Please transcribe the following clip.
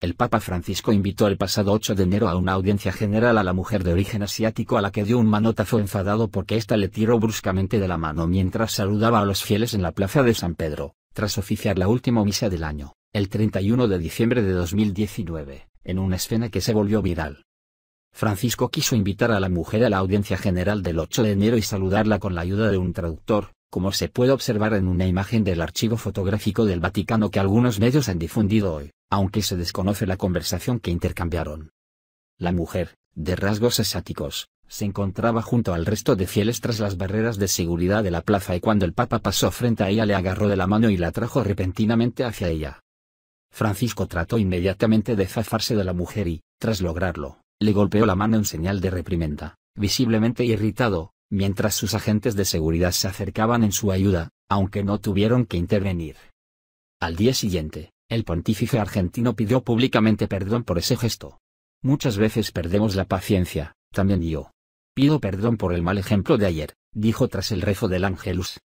El Papa Francisco invitó el pasado 8 de enero a una audiencia general a la mujer de origen asiático a la que dio un manotazo enfadado porque ésta le tiró bruscamente de la mano mientras saludaba a los fieles en la plaza de San Pedro, tras oficiar la última misa del año, el 31 de diciembre de 2019, en una escena que se volvió viral. Francisco quiso invitar a la mujer a la audiencia general del 8 de enero y saludarla con la ayuda de un traductor, como se puede observar en una imagen del archivo fotográfico del Vaticano que algunos medios han difundido hoy aunque se desconoce la conversación que intercambiaron. La mujer, de rasgos asiáticos, se encontraba junto al resto de fieles tras las barreras de seguridad de la plaza y cuando el Papa pasó frente a ella le agarró de la mano y la trajo repentinamente hacia ella. Francisco trató inmediatamente de zafarse de la mujer y, tras lograrlo, le golpeó la mano en señal de reprimenda, visiblemente irritado, mientras sus agentes de seguridad se acercaban en su ayuda, aunque no tuvieron que intervenir. Al día siguiente, el pontífice argentino pidió públicamente perdón por ese gesto. Muchas veces perdemos la paciencia, también yo. Pido perdón por el mal ejemplo de ayer, dijo tras el rezo del Ángelus.